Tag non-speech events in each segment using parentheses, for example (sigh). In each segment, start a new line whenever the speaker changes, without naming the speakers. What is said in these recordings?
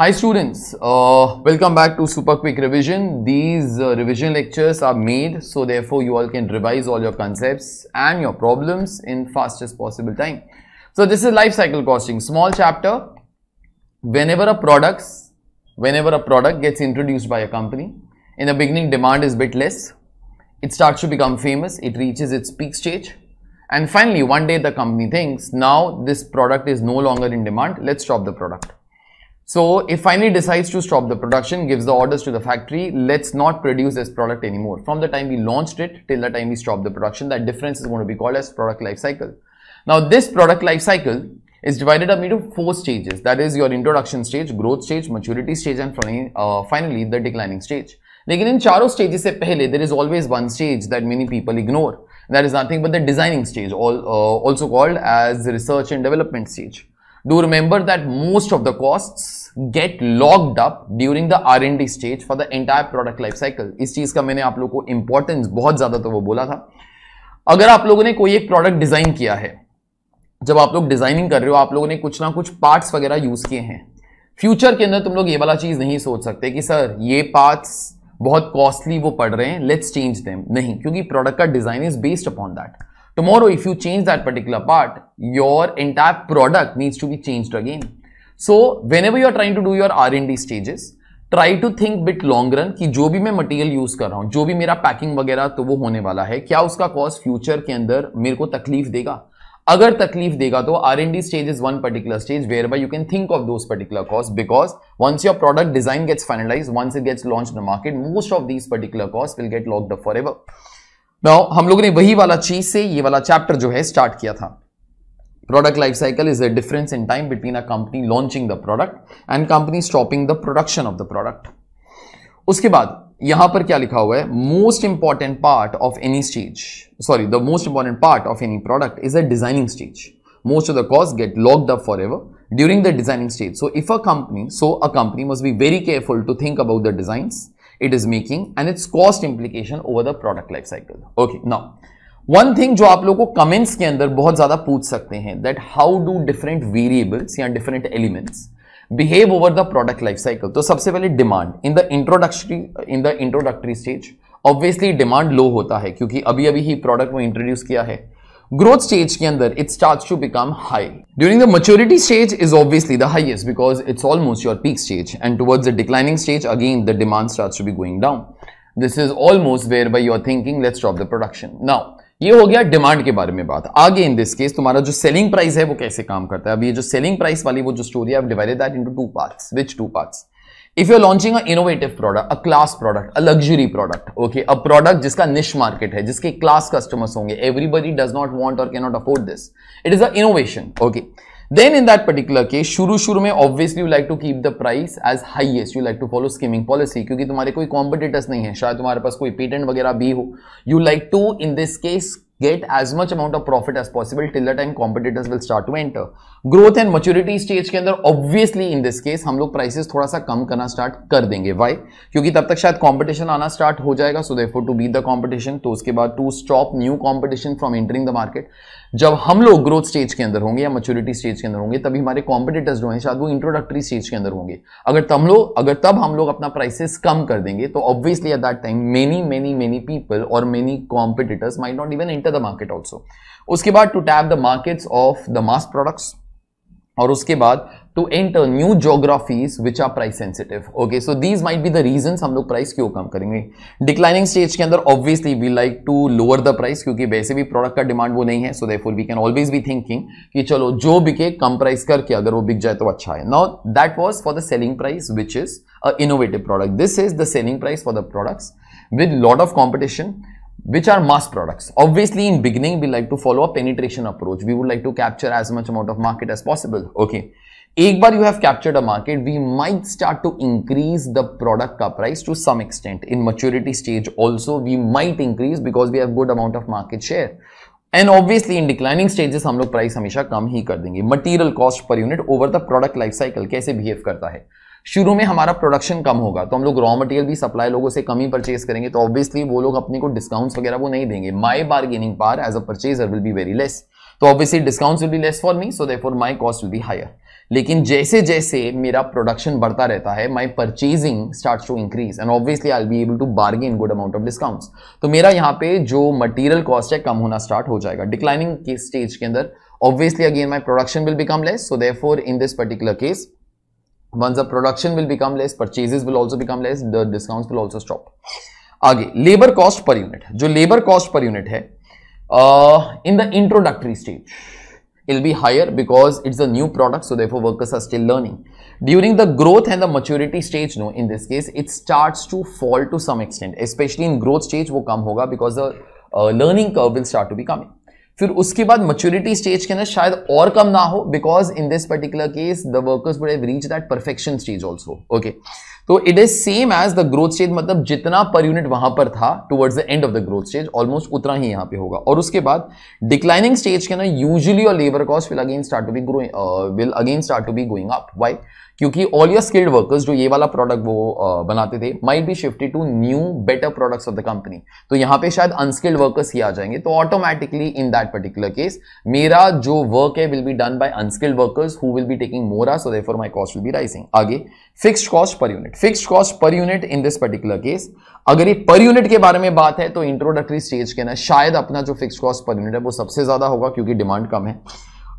Hi students, uh, welcome back to Super Quick Revision. These uh, revision lectures are made so therefore you all can revise all your concepts and your problems in fastest possible time. So this is life cycle costing, small chapter. Whenever a products, whenever a product gets introduced by a company, in the beginning demand is bit less. It starts to become famous, it reaches its peak stage. And finally, one day the company thinks, now this product is no longer in demand, let's stop the product so if finally decides to stop the production, gives the orders to the factory, let's not produce this product anymore. From the time we launched it till the time we stop the production, that difference is going to be called as product life cycle. Now this product life cycle is divided up into four stages. That is your introduction stage, growth stage, maturity stage and finally, uh, finally the declining stage. लेकिन in चारों stages से पहले there is always one stage that many people ignore that is nothing but the designing stage also called as research and do remember that most of the costs get locked up during the R&D stage for the entire product life cycle. इस चीज का मैंने आप लोगों को importance बहुत ज्यादा तो वो बोला था अगर आप लोगों ने कोई एक प्रोडक्ट डिजाइन किया है जब आप लोग डिजाइनिंग कर रहे हो आप लोगों ने कुछ ना कुछ पार्ट्स वगैरह यूज किए हैं फ्यूचर के अंदर तुम लोग ये वाला चीज नहीं सोच सकते कि सर ये पार्ट्स बहुत कॉस्टली वो पड़ रहे हैं लेट्स चेंज देम नहीं क्योंकि प्रोडक्ट का design is based upon that Tomorrow, if you change that particular part, your entire product needs to be changed again. So, whenever you are trying to do your R&D stages, try to think bit long run कि जो भी मैं material use कर रहा हूं जो भी मेरा पैकिंग वगैरह तो वो होने वाला है क्या उसका कॉस्ट फ्यूचर के अंदर मेरे को तकलीफ देगा अगर तकलीफ देगा तो R N D stage is one particular stage whereby you can think of those particular cost because once your product design gets finalize once it gets launch the market most of this particular cost will get lock up forever now हम लोगों ने वही वाला चीज से ये वाला chapter जो है स्टार्ट किया था product life cycle is a difference in time between a company launching the product and company stopping the production of the product उसके बाद यहां पर क्या लिखा हुआ है most important part of any stage sorry the most important part of any product is a designing stage most of the cause get locked up forever during the designing stage so if a company so a company must be very careful to think about the design it is making and its cost implication over the product life cycle. Okay, now one thing जो आप लोग को comments के अंदर बहुत ज्यादा पूछ सकते हैं that how do different variables या different elements behave over the product life cycle तो सबसे पहले demand in the introductory in the introductory stage obviously demand low होता है क्योंकि अभी अभी ही प्रोडक्ट को इंट्रोड्यूस किया है ग्रोथ स्टेज के अंदर it start to become high during the maturity stage is obviously the highest because it's almost your peak stage and towards the declining stage again the demand start to be going down this is almost whereby you're thinking let's stop the production now ये हो गया demand के बारे में बात आगे इन this case तुम्हारा जो सेलिंग प्राइस है वो कैसे काम करता है अब ये जो सेलिंग प्राइस वाली वो जो स्टोरी है divided that into two parts which two parts if you launching a innovative product a class product a luxury product okay a product जिसका निश मार्केट है जिसके क्लास कस्टमर्स होंगे एवरीबडी डज नॉट वॉन्ट और cannot afford this it is a innovation okay then in that particular case शुरू शुरू में obviously you like to keep the price as highest you like to follow skimming policy क्योंकि तुम्हारे कोई competitors नहीं है शायद तुम्हारे पास कोई पेटेंट वगैरह भी हो you like to in this case get as much amount of profit as possible till the time competitors will start to enter growth and maturity stage के अंदर obviously in this case हम लोग prices थोड़ा सा कम करना start कर देंगे why क्योंकि तब तक शायद competition आना start हो जाएगा so therefore to beat the competition तो उसके बाद to stop new competition from entering the market जब हम लोग ग्रोथ स्टेज के अंदर होंगे या मच्योरिटी स्टेज के अंदर होंगे तभी हमारे कॉम्पिटिटर्स जो हैं शायद वो इंट्रोडक्टरी स्टेज के अंदर होंगे अगर तब लोग अगर तब हम लोग अपना प्राइसेस कम कर देंगे तो obviously at that time many many many people और many competitors might not even enter enter the market also उसके बाद to tap the market of the mass products और उसके बाद to enter new geographies which are price sensitive okay so these might be the reason हम लोग price क्यों कम करेंगे declining stage के अंदर obviously we like to lower the price क्योंकि वैसे भी प्रोडक्ट का डिमांड वो नहीं है so therefore we can always be thinking कि चलो जो बिके कम प्राइस करके अगर वो बिक जाए तो अच्छा है now that was for the selling price which is a innovative product this is the selling price for the products with lot of competition which are mass products. Obviously, in beginning, we like to follow a penetration approach. We would like to capture as much amount of market as possible. Okay. एक बार you have captured a market we might start to increase the product का price to some extent in maturity stage also we might increase because we have good amount of market share and obviously in declining stages हम लोग price हमेशा कम ही कर देंगे material cost per unit over the product life cycle कैसे behave करता है शुरू में हमारा प्रोडक्शन कम होगा तो हम लोग रॉ मटेरियल भी सप्लाई लोगों से कम ही परचेज करेंगे तो ऑब्वियसली वो लोग अपने को डिस्काउंट्स वगैरह वो नहीं देंगे my bargaining power as a purchaser will be very less तो obviously discounts will be less for me so then my cost will be higher लेकिन जैसे जैसे मेरा प्रोडक्शन बढ़ता रहता है my purchasing start to increase and obviously I be able to bargain good amount of discounts तो मेरा यहाँ पे जो मटेरियल कॉस्ट है कम होना स्टार्ट हो जाएगा डिक्लाइनिंग के स्टेज के अंदर obviously again my production will become less so then in this particular case once the production will become less purchases will also become less the discounts will also stop आगे labour cost per unit जो labour cost per unit है in the introductory stage it'll be higher because it's a new product so therefore workers are still learning during the growth and the maturity stage no in this case it starts to fall to some extent especially in growth stage wo kam hoga because the uh, learning curve will start to be coming फिर उसके बाद maturity stage के अंदर शायद और कम ना हो because in this particular case the workers would have reach that perfection stage also okay तो it is same as the growth stage मतलब जितना पर यूनिट वहां पर था towards the end of the growth stage almost उतना ही यहाँ पे होगा और उसके बाद डिक्लाइनिंग स्टेज के ना यूजली और labour cost will again start to be growing will again start to be going up why क्योंकि ऑल योर स्किल्ड वर्कर्स जो ये वाला प्रोडक्ट वो बनाते थे might be shifted to new better products of the company तो यहां पे शायद अनस्किल्ड वर्कर्स ही आ जाएंगे तो automatically in that particular case मेरा जो वर्क है will be done by unskilled workers who will be taking more so therefore my cost will be rising आगे fixed cost per unit fixed cost per unit in this particular case अगर ये per unit के बारे में बात है तो introductory stage के ना शायद अपना जो फिक्स कॉस्ट पर यूनिट है वो सबसे ज्यादा होगा क्योंकि डिमांड कम है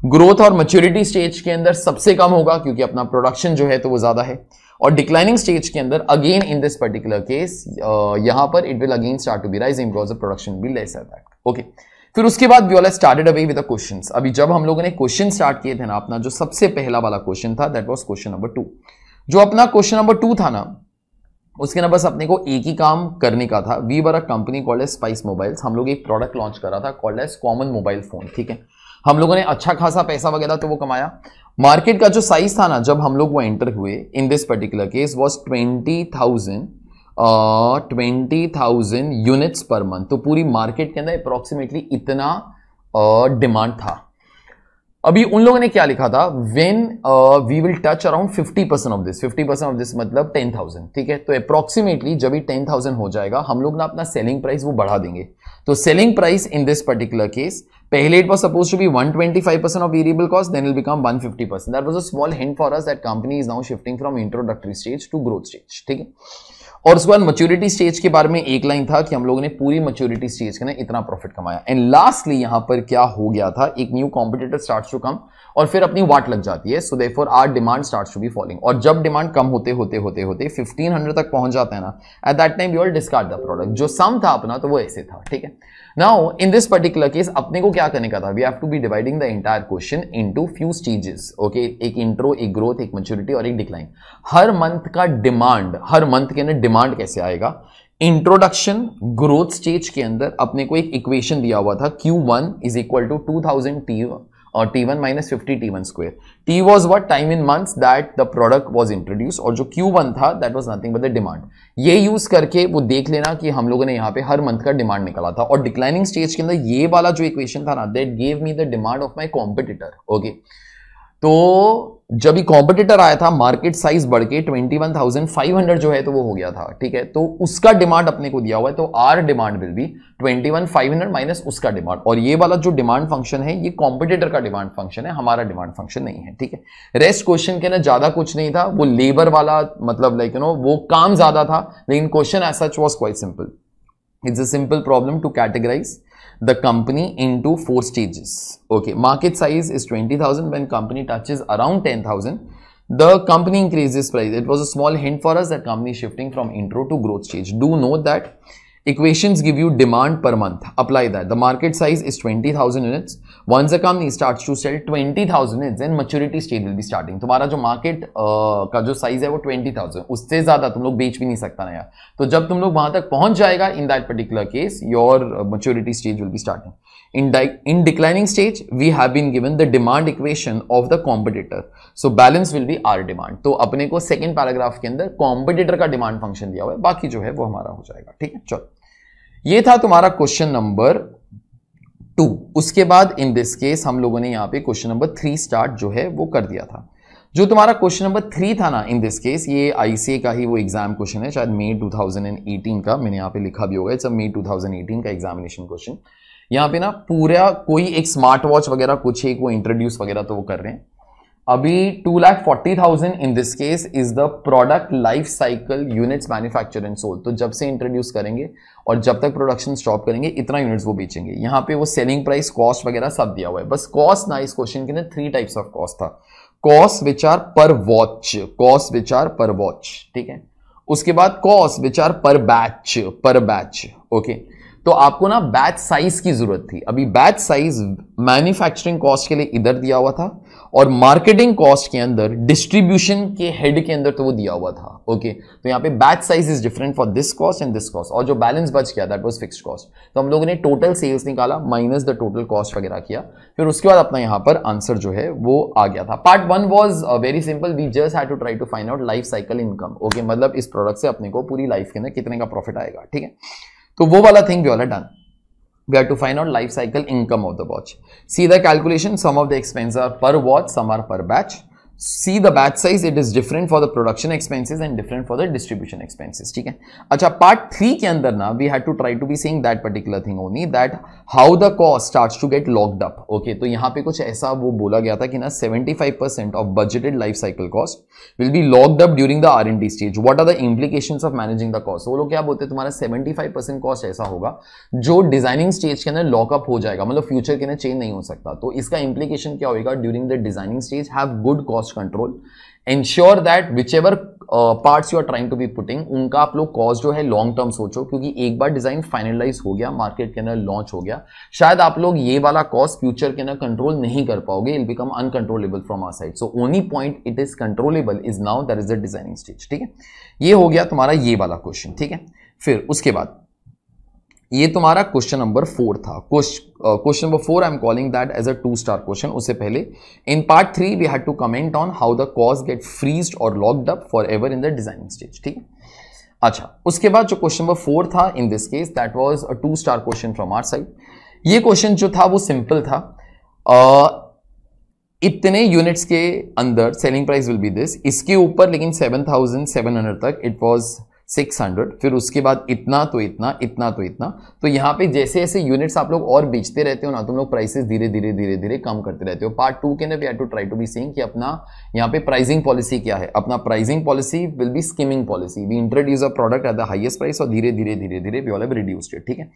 ग्रोथ और मच्योरिटी स्टेज के अंदर सबसे कम होगा क्योंकि अपना प्रोडक्शन जो है तो वो ज्यादा है और डिक्लाइनिंग स्टेज के अंदर again in this particular case यहां पर it will again start to be rise in grows production be less that okay फिर उसके बाद we all started away with question अभी जब हम लोगों ने क्वेश्चन स्टार्ट किए थे ना अपना जो सबसे पहला वाला क्वेश्चन था that was question number two जो अपना क्वेश्चन नंबर टू था ना उसके ना बस अपने को एक ही काम करने का था we were a company called as Spice mobiles हम लोग एक प्रोडक्ट लॉन्च करा था called as common mobile phone ठीक है हम लोगों ने अच्छा खासा पैसा वगैरह तो वो कमाया मार्केट का जो साइज था ना जब हम लोग वो एंटर हुए in this particular case was twenty thousand twenty thousand units per month तो पूरी मार्केट के अंदर अप्रॉक्सीमेटली इतना डिमांड uh, था अभी उन लोगों ने क्या लिखा था when we will touch around fifty percent of this fifty percent of this मतलब टेन थाउजेंड ठीक है तो अप्रोक्सीमेटली जब टेन थाउजेंड हो जाएगा हम लोग ना अपना सेलिंग प्राइस वो बढ़ा देंगे तो selling price in this particular case पहले it was suppose to be one twenty five percent of variable cost then will become one fifty percent that was a small hint for us that company is now shifting from introductory stage to growth stage ठीक है और उसके बाद maturity stage के बारे में एक line था कि हम लोगों ने पूरी मच्योरिटी स्टेज के ना इतना प्रॉफिट कमाया एंड लास्टली यहां पर क्या हो गया था एक new competitor start to come और फिर अपनी वाट लग जाती है so therefore our demand start to be falling और जब डिमांड कम होते होते होते होते 1500 तक पहुंच जाता है ना at that time you all discard the product जो सम था अपना तो वो ऐसे था ठीक है now in this particular case अपने को क्या करने का था we have to be dividing the entire question into few stages okay एक इंट्रो एक ग्रोथ एक मेच्योरिटी और एक डिक्लाइन हर मंथ का डिमांड हर मंथ के अंदर डिमांड कैसे आएगा इंट्रोडक्शन ग्रोथ स्टेज के अंदर अपने को एक इक्वेशन दिया हुआ था Q one is equal to two thousand T और T one minus fifty T one square T was what time in month that the product was introduce और जो क्यू वन था that was nothing but the demand ये use करके वो देख लेना कि हम लोगों ने यहाँ पे हर मंथ का डिमांड निकाला था और डिक्लाइनिंग स्टेज के अंदर ये वाला जो इक्वेशन था ना that gave me the demand of my competitor okay तो जब ये कॉम्पिटिटर आया था मार्केट साइज बढ़ के twenty one thousand five hundred जो है तो वो हो गया था ठीक है तो उसका डिमांड अपने को दिया हुआ है तो our demand will be hundred minus उसका डिमांड और ये वाला जो डिमांड फंक्शन है ये कॉम्पिटिटर का डिमांड फंक्शन है हमारा डिमांड फंक्शन नहीं है ठीक है रेस्ट क्वेश्चन के ना ज्यादा कुछ नहीं था वो लेबर वाला मतलब लाइक यू नो वो काम ज्यादा था लेकिन question as such was quite simple it's a simple problem to categorise the company into four stages. Okay, market size is 20,000. When company touches around 10,000, the company increases price. It was a small hint for us that company shifting from intro to growth stage. Do note that equations give you demand per month. Apply that. The market size is 20,000 units. Once a company start to sell twenty thousand is an maturity stage will be starting तुम्हारा जो market का जो size है वो twenty thousand उससे ज्यादा तुम लोग बेच भी नहीं सकता ना यार तो जब तुम लोग वहां तक पहुंच जाएगा in that particular case your maturity stage will be starting in declining stage we have been given the demand equation of the competitor so balance will be our demand तो अपने को सेकेंड पैराग्राफ के अंदर competitor का demand function दिया हुआ है बाकी जो है वो हमारा हो जाएगा ठीक है चलो ये था तुम्हारा क्वेश्चन नंबर टू उसके बाद इन दिस केस हम लोगों ने यहाँ पे क्वेश्चन नंबर थ्री स्टार्ट जो है वो कर दिया था जो तुम्हारा क्वेश्चन नंबर थ्री था ना इन दिस केस ये आईसीए का ही वो एग्जाम क्वेश्चन है शायद मई 2018 का मैंने यहाँ पे लिखा भी होगा इट्स अ मई 2018 का एग्जामिनेशन क्वेश्चन यहाँ पे ना पूरा कोई एक स्मार्ट वॉच वगैरह कुछ एक वो इंट्रोड्यूस वगैरह तो वो कर रहे हैं अभी two lakh forty thousand in this case is the product life cycle units manufacture and sold तो जब से इंट्रोड्यूस करेंगे और जब तक प्रोडक्शन स्टॉप करेंगे इतना यूनिट्स वो बेचेंगे यहाँ पे वो सेलिंग प्राइस कॉस्ट वगैरह सब दिया हुआ है बस कॉस्ट ना इस क्वेश्चन के ना थ्री टाइप्स ऑफ कॉस्ट था cost which are per watch cost which are per watch ठीक है उसके बाद कॉस्ट विचार पर बैच पर बैच ओके तो आपको ना बैच साइज की जरूरत थी अभी बैच साइज मैन्युफैक्चरिंग कॉस्ट के लिए इधर दिया हुआ था और मार्केटिंग कॉस्ट के अंदर डिस्ट्रीब्यूशन के हेड के अंदर तो वो दिया हुआ था ओके okay? तो यहाँ पे batch size is different for this cost and this cost और जो बैलेंस बच गया दैट वाज फिक्स्ड कॉस्ट तो हम लोगों ने टोटल सेल्स निकाला माइनस द टोटल कॉस्ट वगैरह किया फिर उसके बाद अपना यहाँ पर आंसर जो है वो आ गया था part one was very simple we just had to try to find out life cycle income okay मतलब इस प्रोडक्ट से अपने को पूरी लाइफ के अंदर कितने का प्रॉफिट आएगा ठीक है तो वो वाला thing we all done we have to find out life cycle income of the watch. See the calculation, some of the expenses are per watch, some are per batch. See the batch size, it is different for the production expenses and different for the distribution expenses. Okay. है? part 3 के we had to try to be saying that particular thing only that how the cost start to get locked up okay तो यहां पे कुछ ऐसा वो बोला गया था कि ना 75 percent of budgeted life cycle cost will be locked up during the R N D stage what are the implication of managing the cost वो लोग क्या बोलते हैं तुम्हारा 75 परसेंट कॉस्ट ऐसा होगा जो डिजाइनिंग स्टेज के अंदर लॉकअप हो जाएगा मतलब फ्यूचर के अंदर चेंज नहीं हो सकता तो इसका इंप्लीकेशन क्या होगा during the designing stage have good cost control ensure that whichever parts you are trying to be putting उनका आप लोग कॉस्ट जो है लॉन्ग टर्म सोचो क्योंकि एक बार डिजाइन फाइनलाइज हो गया मार्केट के अंदर लॉन्च हो गया शायद आप लोग ये वाला कॉस्ट फ्यूचर के अंदर कंट्रोल नहीं कर पाओगे it'll become uncontrollable from our side so only point it is controllable is now that is the designing stage ठीक है ये हो गया तुम्हारा ये वाला क्वेश्चन ठीक है फिर उसके बाद ये तुम्हारा क्वेश्चन नंबर फोर था question number four I am calling that as a two star question उससे पहले in part three we had to comment on how the cause get freeze और locked up forever in the designing stage ठीक है अच्छा उसके बाद जो question number four था in this case that was a two star question from our side ये question जो था वो सिंपल था uh, इतने यूनिट्स के अंदर selling price will be this इसके ऊपर लेकिन सेवन सेवन थाउजेंड हंड्रेड तक इट वॉज सिक्स हंड्रेड फिर उसके बाद इतना तो इतना इतना तो इतना तो यहाँ पे जैसे जैसे यूनिट्स आप लोग और बेचते रहते हो ना तुम लोग प्राइसेस धीरे धीरे धीरे धीरे कम करते रहते हो पार्ट टू के अंदर we to try to be saying कि अपना यहाँ पे प्राइसिंग पॉलिसी क्या है अपना pricing policy will be skimming policy we introduce a product at the highest price और धीरे धीरे धीरे धीरे we all have reduced it ठीक है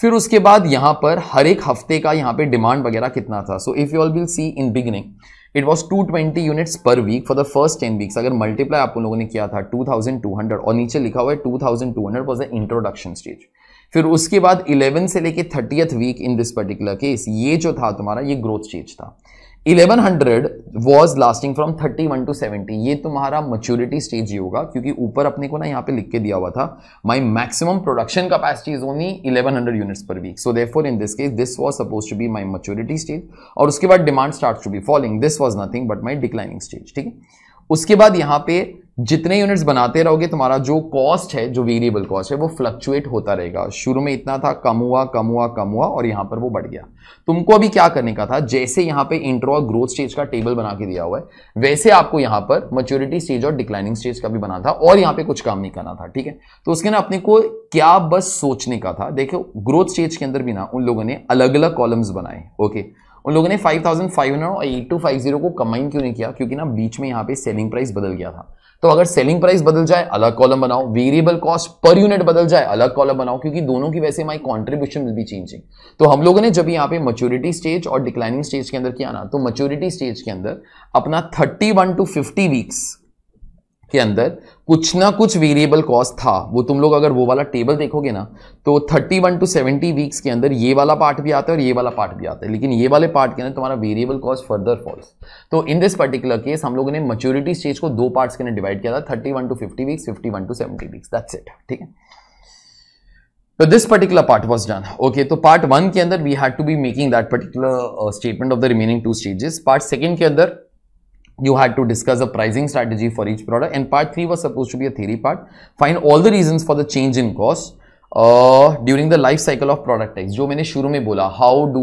फिर उसके बाद यहाँ पर हर एक हफ्ते का यहाँ पे डिमांड वगैरह कितना था so if you all will see in beginning it was two twenty units per week for the first ten weeks अगर मल्टीप्लाई आप लोगों ने किया था टू टू थाउजेंड हंड्रेड और नीचे लिखा हुआ है two two thousand hundred was the introduction stage फिर उसके बाद इलेवन से लेके thirtieth week in this particular case ये जो था तुम्हारा ये ग्रोथ स्टेज था 1100 वॉज लास्टिंग फ्रॉम 31 टू 70 ये तुम्हारा मच्योरिटी स्टेज ही होगा क्योंकि ऊपर अपने को ना यहाँ पे लिख के दिया हुआ था my maximum production capacity is only 1100 units per week so therefore in this case this was suppose to be my maturity stage और उसके बाद demand start to be following this was nothing but my declining stage ठीक है उसके बाद यहाँ पे जितने यूनिट्स बनाते रहोगे तुम्हारा जो कॉस्ट है जो वेरिएबल कॉस्ट है वो फ्लक्चुएट होता रहेगा शुरू में इतना था कम हुआ कम हुआ कम हुआ और यहां पर वो बढ़ गया तुमको अभी क्या करने का था जैसे यहां पे इंट्रो और ग्रोथ स्टेज का टेबल बना के दिया हुआ है वैसे आपको यहां पर मच्योरिटी स्टेज और डिक्लाइनिंग स्टेज का भी बना था और यहां पर कुछ काम नहीं करना था ठीक है तो उसके ना अपने को क्या बस सोचने का था देखो ग्रोथ स्टेज के अंदर भी ना उन लोगों ने अलग अलग कॉलम्स बनाए ओके उन लोगों ने 5500 और 8250 को कंबाइन क्यों नहीं किया क्योंकि ना बीच में यहाँ पे सेलिंग प्राइस बदल गया था तो अगर सेलिंग प्राइस बदल जाए अलग कॉलम बनाओ वेरिएबल कॉस्ट पर यूनिट बदल जाए अलग कॉलम बनाओ क्योंकि दोनों की वैसे my contribution will be changing तो हम लोगों ने जब यहाँ पे मच्योरिटी स्टेज और डिक्लाइनिंग स्टेज के अंदर किया ना तो मच्योरिटी स्टेज के अंदर अपना thirty one to fifty weeks के अंदर कुछ ना कुछ वेरिएबल कॉस्ट था वो तुम लोग अगर वो वाला टेबल देखोगे ना तो 31 टू 70 वीक्स के अंदर ये वाला पार्ट भी आता है और ये वाला पार्ट भी आता है लेकिन ये वाले पार्ट के अंदर तुम्हारा वेरिएबल कॉस्ट फर्दर फॉल्स तो इन दिस पर्टिकुलर केस हम लोगों ने मच्योरिटी स्टेज को दो पार्ट्स के अंदर डिवाइड किया था thirty to fifty weeks fifty to seventy weeks that's it ठीक है तो this particular part was done okay तो पार्ट वन के अंदर we had to be making that particular statement of the remaining two stages part second के अंदर you had to discuss a pricing strategy for each product and part 3 was supposed to be a theory part find all the reasons for the change in cost during the life cycle of product X जो मैंने शुरू में बोला how do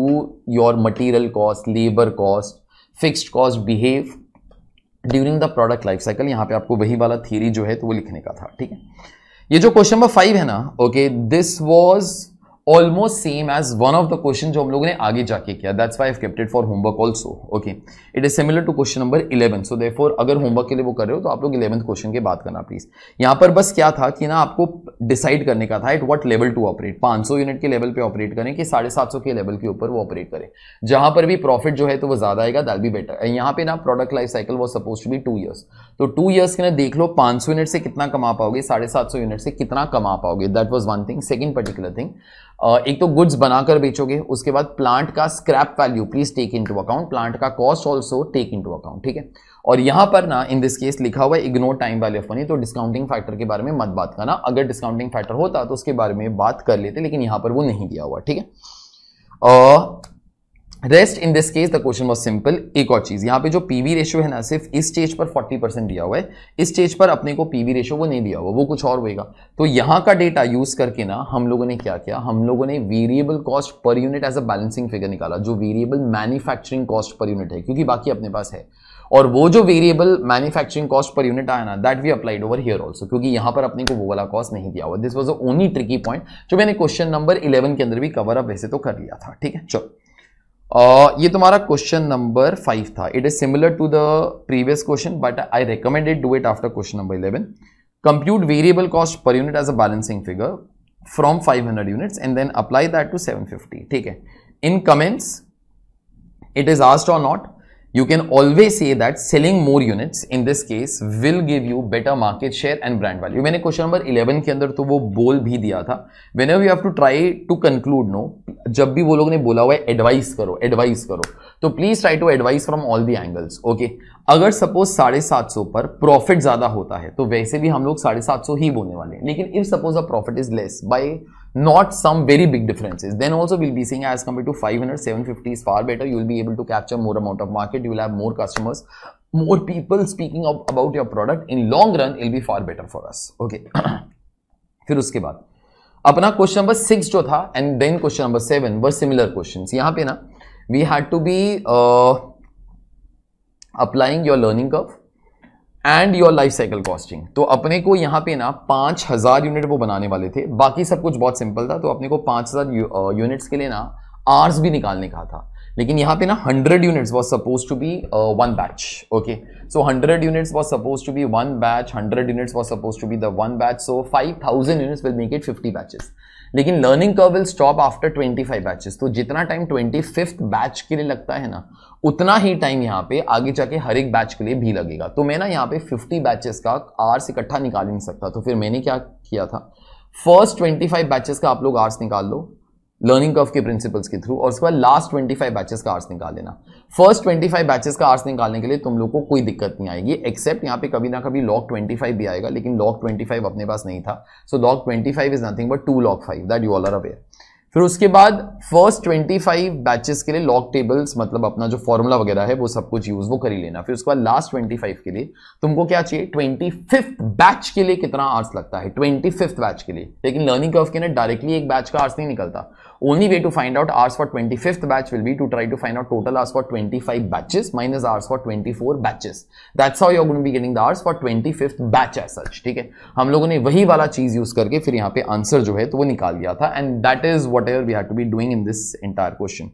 your material cost labour cost fixed cost behave during the product life cycle यहाँ पे आपको वही वाला थ्योरी जो है तो वो लिखने का था ठीक है ये जो क्वेश्चन नंबर फाइव है ना okay this was almost same as one of the question जो हम लोगों ने आगे जाके किया that's why kept it for homework also okay it is similar to question number eleven so therefore अगर होमवर्क के लिए वो कर रहे हो तो आप लोग इलेवंथ क्वेश्चन की बात करना प्लीज यहां पर बस क्या था कि ना आपको डिसाइड करने का था at what level to operate पांच सौ यूनिट के लेवल पर ऑपरेट करें कि साढ़े सात सौ के लेवल के ऊपर वो ऑपरेट करें जहां पर भी प्रॉफिट जो है तो वो ज्यादा आएगा दैट भी बेटर यहाँ पे ना प्रोडक्ट लाइफ साइकिल वो suppose to be two years तो टू ईयर्स के ना देख लो पांच सौ यूनिट से कितना कमा पाओगे साढ़े सात सौ यूनिट से कितना कमा पाओगे that was one thing second particular thing एक तो गुड्स बनाकर बेचोगे उसके बाद प्लांट का scrap value please take into account plant का cost also take into account ठीक है और यहां पर ना इन दिस केस लिखा हुआ है ignore time value of money तो डिस्काउंटिंग फैक्टर के बारे में मत बात करना अगर डिस्काउंटिंग फैक्टर होता तो उसके बारे में बात कर लेते लेकिन यहां पर वो नहीं दिया हुआ ठीक है rest in this case the question was simple एक और चीज यहाँ पे जो पीवी रेशियो है ना सिर्फ इस स्टेज पर 40 परसेंट दिया हुआ है इस स्टेज पर अपने को पीवी रेशियो वो नहीं दिया हुआ वो कुछ और होएगा तो यहाँ का डेटा यूज करके ना हम लोगों ने क्या किया हम लोगों ने variable cost per unit as a balancing figure निकाला जो variable manufacturing cost per unit है क्योंकि बाकी अपने पास है और वो जो variable manufacturing cost per unit आया ना that we applied over here also क्योंकि यहां पर अपने को वो वाला कॉस्ट नहीं दिया हुआ this was a only tricky point जो मैंने क्वेश्चन नंबर इलेवन के अंदर भी कवर अप वैसे तो कर लिया था ठीक है चलो Uh, ये तुम्हारा क्वेश्चन नंबर फाइव था it is similar to the previous question but I recommended do it after question number eleven compute variable cost per unit as a balancing figure from 500 units and then apply that to 750 ठीक है in comments it is asked और not you can always say that selling more units in this case will give you better market share and brand value मैंने question number 11 के अंदर तो वो बोल भी दिया था when you have to try to conclude no जब भी वो लोगों ने बोला हुआ है एडवाइस करो एडवाइस करो तो please try to advise from all the angles okay अगर सपोज साढ़े सात सौ पर प्रॉफिट ज्यादा होता है तो वैसे भी हम लोग साढ़े सात सौ ही बोलने वाले हैं लेकिन if suppose the profit is less by not some very big differences then also we'll be seeing as compared to 500 750 is far better you'll be able to capture more amount of market you will have more customers more people speaking of, about your product in long run it'll be far better for us okay फिर उसके बाद अपना question number six जो था and then question number seven were similar question यहाँ पे ना we had to be applying your learning curve and your life cycle costing तो अपने को यहाँ पे ना पाँच हज़ार यूनिट वो बनाने वाले थे बाकी सब कुछ बहुत सिंपल था तो अपने को पाँच हज़ार यूनिट्स के लिए ना आर्स भी निकालने का था लेकिन यहाँ पे ना hundred units was suppose to be one batch okay so hundred units was suppose to be one batch hundred units was suppose to be the one batch so five thousand units will make it fifty batches लेकिन learning curve will stop after 25 batches तो जितना time twenty fifth batch के लिए लगता है ना उतना ही time यहाँ पे आगे जाके हर एक बैच के लिए भी लगेगा तो मैं ना यहाँ पे 50 बैचेस का आर्स इकट्ठा निकाल नहीं सकता तो फिर मैंने क्या किया था फर्स्ट 25 बैचेस का आप लोग आर्स निकाल लो लर्निंग कर्व के प्रिंसिपल्स के थ्रू और उसके बाद लास्ट 25 बैचेस का आर्स निकाल देना फर्स्ट 25 बैचेस का आर्स निकालने के लिए तुम लोग को कोई दिक्कत नहीं आएगी एक्सेप्ट यहाँ पे कभी ना कभी लॉक 25 भी आएगा लेकिन लॉक 25 अपने पास नहीं था so log 25 is nothing but two log five that you all are aware फिर उसके बाद फर्स्ट 25 बैचेस के लिए लॉक टेबल्स मतलब अपना जो फॉर्मूला वगैरह है वो सब कुछ यूज़ वो कर ही लेना फिर उसके बाद लास्ट 25 के लिए तुमको क्या चाहिए ट्वेंटी फिफ्थ बैच के लिए कितना आर्ट्स लगता है ट्वेंटी फिफ्थ बैच के लिए लेकिन लर्निंग कर्व के ना डायरेक्टली एक बैच का आर्ट्स नहीं निकलता only way to find out hours for 25th batch will be to try to find out total hours for 25 batches minus hours for 24 batches that's how you're going to be getting the hours for 25th batch as such ठीक है हम लोगों ने वही वाला चीज use करके फिर यहाँ पे आंसर जो है तो वो निकाल लिया था and that is whatever we have to be doing in this entire question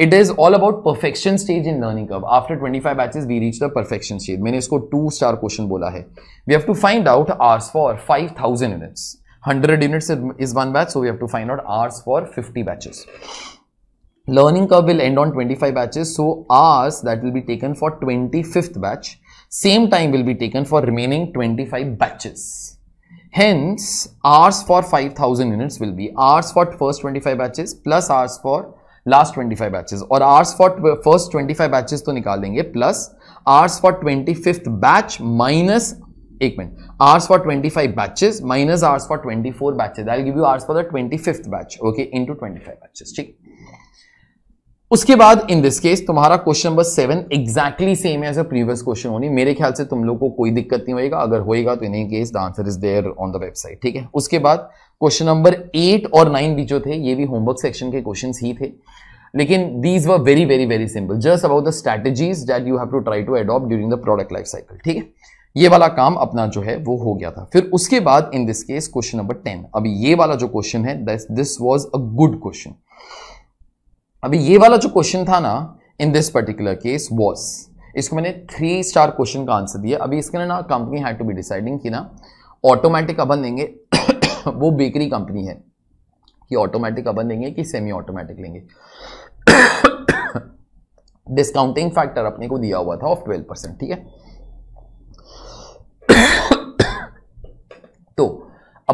it is all about perfection stage in learning curve after 25 batches we reach the perfection stage मैंने इसको two star question बोला है we have to find out for 5000 units 100 units is one batch so we have to find out hours for 50 batches learning curve will end on 25 batches so hours that will be taken for 25th batch same time will be taken for remaining 25 batches hence hours for 5000 units will be hours for first 25 batches plus hours for last 25 batches Or hours for first 25 batches तो निकाल देंगे plus hours for 25th batch minus एक hours for 25 batches minus hours for 24 batches i'll give you hours for the 25th batch okay into 25 batches ठीक उसके बाद in this case तुम्हारा question number seven exactly same है as a previous question होनी मेरे ख्याल से तुम लोग को कोई दिक्कत नहीं होगा अगर होएगा तो in case the answer is there on the website ठीक है उसके बाद क्वेश्चन नंबर एट और नाइन भी जो थे ये भी होमवर्क सेक्शन के क्वेश्चन ही थे लेकिन these were very very very simple just about the strategies that you have to try to adopt during the product life cycle ठीक है ये वाला काम अपना जो है वो हो गया था फिर उसके बाद in this case question number ten अभी ये वाला जो क्वेश्चन है this was a good question अभी ये वाला जो क्वेश्चन था ना in this particular case was इसको मैंने थ्री स्टार क्वेश्चन का आंसर दिया अभी इसके ना company had to be deciding कि ना ऑटोमेटिक अवन देंगे (coughs) वो बेकरी कंपनी है कि ऑटोमेटिक अवन देंगे कि सेमी ऑटोमेटिक लेंगे डिस्काउंटिंग (coughs) फैक्टर अपने को दिया हुआ था ऑफ ट्वेल्व परसेंट ठीक है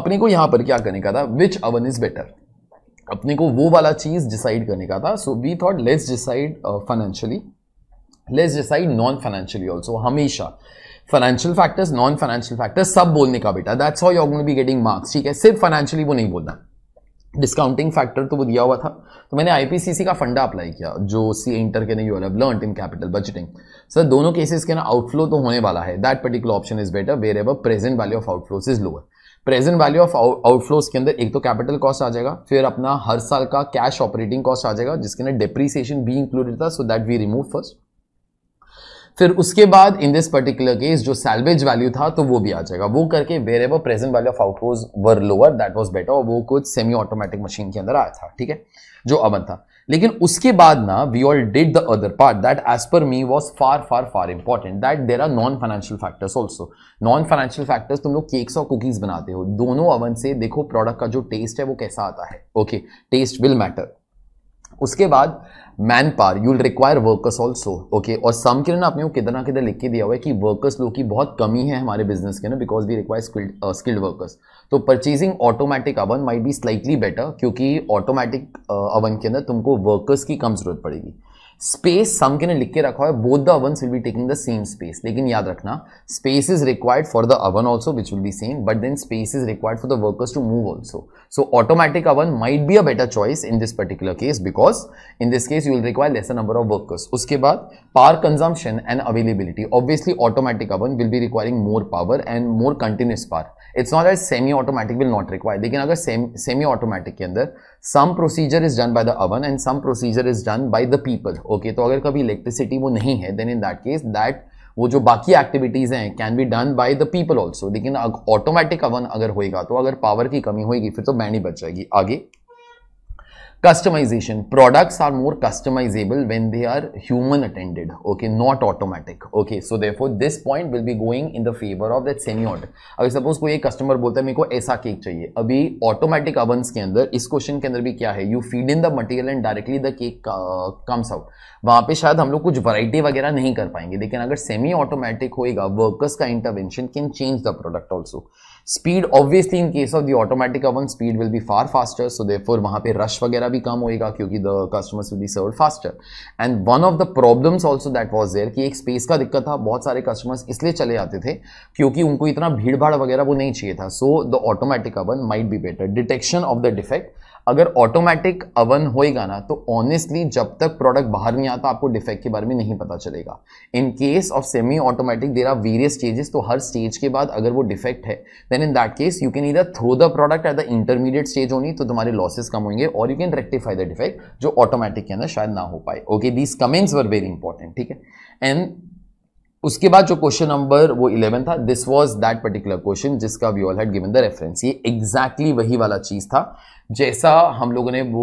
अपने को यहां पर क्या करने का था विच अवन इज़ बेटर अपने को वो वाला चीज़ डिसाइड करने का था so we thought let's decide financially let's decide non financially also हमेशा financial factors non financial factors सब बोलने का बेटा that's how you going be getting marks ठीक है सिर्फ फाइनेंशियली वो नहीं बोलना डिस्काउंटिंग फैक्टर तो वो दिया हुआ था तो मैंने आईपीसीसी का फंडा अप्लाई किया जो सी इंटर के नहीं learn in capital budgeting sir दोनों केसेस के ना आउटफ्लो तो होने वाला है that particular option is better wherever present value of outflows is lower present value of outflows के अंदर एक तो कैपिटल कॉस्ट आ जाएगा फिर अपना हर साल का कैश ऑपरेटिंग कॉस्ट आ जाएगा जिसके अंदर डिप्रीसिएशन भी इंक्लूडेड था so that we remove first फिर उसके बाद इन दिस पर्टिकुलर केस जो सैलवेज वैल्यू था तो वो भी आ जाएगा वो करके wherever present value of outflows were lower that was better वो कुछ सेमी ऑटोमेटिक मशीन के अंदर आया था ठीक है जो अमन था लेकिन उसके बाद ना we all did the other part that as per me was far far far important that there are non financial factors also non financial factors तुम लोग केक्स और कुकीज बनाते हो दोनों अवन से देखो प्रोडक्ट का जो टेस्ट है वो कैसा आता है ओके टेस्ट विल मैटर उसके बाद man power you will require workers also okay और सम के ना आपने वो किधर ना किधर लिख के दिया हुआ है कि वर्कर्स लोग की बहुत कमी है हमारे बिजनेस के ना because we require skilled workers तो purchasing automatic oven might be slightly better क्योंकि ऑटोमेटिक अवन uh, के अंदर तुमको वर्कर्स की कम जरूरत पड़ेगी स्पेस सम के ने लिख के रखा है both the oven will be taking the same space लेकिन याद रखना space is required for the oven also which will be same but then space is required for the workers to move also so automatic oven might be a better choice in this particular case because in this case you will require lesser number of workers उसके बाद power consumption and availability obviously automatic oven will be requiring more power and more continuous power it's not at semi automatic will not require लेकिन अगर semi automatic के अंदर some procedure is done by the oven and some procedure is done by the people okay तो अगर कभी electricity वो नहीं है then in that case that वो जो बाकी एक्टिविटीज़ हैं can be done by the people also लेकिन ऑटोमेटिक अवन अगर होएगा तो अगर पावर की कमी होएगी फिर तो बैंड ही बच जाएगी आगे customization products are more customizable when they are human attended okay not automatic okay so therefore this point will be going in the favour of that semi auto अगर सपोज कोई एक कस्टमर बोलता है मेरे को ऐसा केक चाहिए अभी ऑटोमेटिक अवंस के अंदर इस क्वेश्चन के अंदर भी क्या है you feed in the material and directly the cake comes out वहां पे शायद हम लोग कुछ वराइटी वगैरह नहीं कर पाएंगे लेकिन अगर सेमी ऑटोमेटिक होएगा वर्कर्स का intervention can change the product also speed obviously in case of the automatic oven speed will be far faster so therefore वहाँ पर रश वगैरह भी कम होएगा क्योंकि the customers will be serve faster and one of the problems also that was there कि एक space का दिक्कत था बहुत सारे कस्टमर्स इसलिए चले जाते थे क्योंकि उनको इतना भीड़ भाड़ वगैरह वो नहीं चाहिए था so the automatic oven might be better detection of the defect अगर ऑटोमेटिक अवन होएगा ना तो ऑनेस्टली जब तक प्रोडक्ट बाहर नहीं आता आपको डिफेक्ट के बारे में नहीं पता चलेगा in case of semi automatic there are various stages तो हर स्टेज के बाद अगर वो डिफेक्ट है then in that case you can इधर throw the product at the intermediate stage होनी तो तुम्हारे लॉसेस कम होंगे और you can rectify the defect जो ऑटोमेटिक के अंदर शायद ना हो पाए okay these comments were very important ठीक है एंड उसके बाद जो क्वेश्चन नंबर वो इलेवन था this was that particular question जिसका we all had given the reference ये एग्जैक्टली exactly वही वाला चीज़ था जैसा हम लोगों ने वो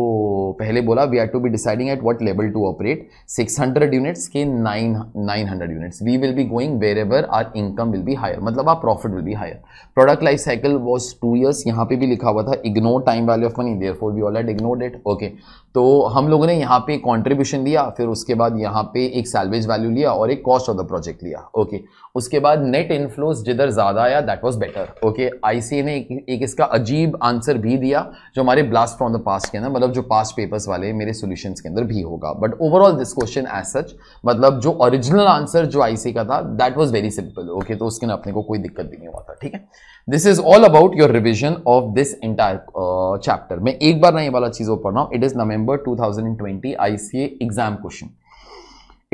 पहले बोला we are to be deciding at what level to operate 600 units के 9 900 units we will be going wherever our income will be higher मतलब our profit will be higher product life cycle was two years यहाँ पे भी लिखा हुआ था ignore time value of money therefore we all at ignore that okay तो हम लोगों ने यहाँ पे कॉन्ट्रीब्यूशन दिया फिर उसके बाद यहाँ पे एक सैलवेज वैल्यू लिया और एक कॉस्ट ऑफ द प्रोजेक्ट लिया ओके okay. उसके बाद नेट इन्फ्लोज जिधर ज़्यादा आया that was better okay ICAI ने एक, एक इसका अजीब आंसर भी दिया जो हमारे हमारे ब्लास्ट फ्रॉम द पास्ट के अंदर मतलब जो पास्ट पेपर्स वाले मेरे सोल्यूशन के अंदर भी होगा but overall this question as such मतलब जो ओरिजिनल आंसर जो आईसी का था that was very simple okay तो उसके अंदर अपने को कोई दिक्कत भी नहीं हुआ था ठीक है this is all about your revision of this entire chapter मैं एक बार ना ये वाला चीज़ और पढ़ रहा हूँ it is November 2020 ICAI exam question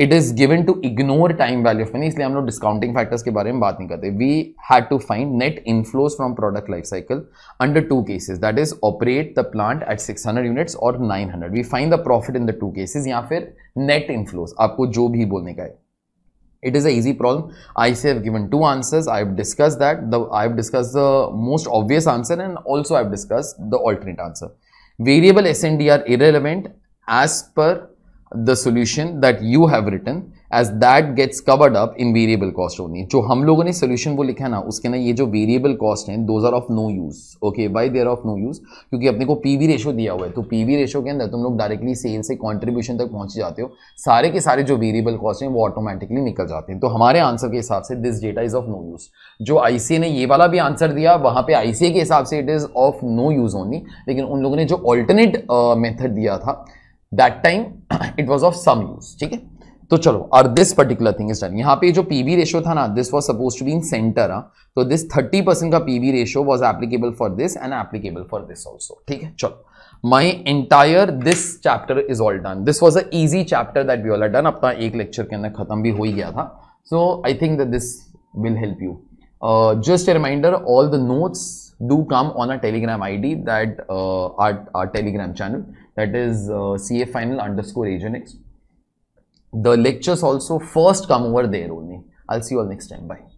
it is given to ignore time value of money इसलिए हम लोग डिस्काउंटिंग फैक्टर्स के बारे में बात नहीं करते we had to find net inflows from product life cycle under two cases that is operate the plant at 600 units और 900 we find the profit in the two cases या फिर नेट इनफ्लोज आपको जो भी बोलने का है it is a easy problem i say have given two answers i have discussed that the i have discussed the most obvious answer and also i have discussed the alternate answer variable s and d are irrelevant as per the solution that you have written as that gets covered up in variable cost only जो हम लोगों ने solution वो लिखा ना उसके ना ये जो variable cost हैं those are of no use okay why they are of no use क्योंकि अपने को PV ratio दिया हुआ है तो PV ratio के अंदर तुम लोग directly sale से contribution तक पहुंच जाते हो सारे के सारे जो variable cost हैं वो automatically निकल जाते हैं तो हमारे आंसर के हिसाब से this data is of no use जो ICA ने ये वाला भी आंसर दिया वहाँ पे ICA के हिसाब से it is of no use only लेकिन उन लोगों ने जो alternate uh, method दिया था that time it was of some use ठीक है तो चलो और this particular thing is done यहाँ पे जो पीवी रेशो था ना this was suppose to be in centre तो दिस 30 परसेंट का PV ratio was applicable for this and applicable for this also ठीक है चलो my entire this chapter is all done this was a easy chapter that we all done अपना एक lecture के अंदर खत्म भी हो ही गया था so I think that this will help you just a reminder all the notes do come on a Telegram ID that our Telegram channel that is uh, CA final underscore Agenix. The lectures also first come over there only. I'll see you all next time. Bye.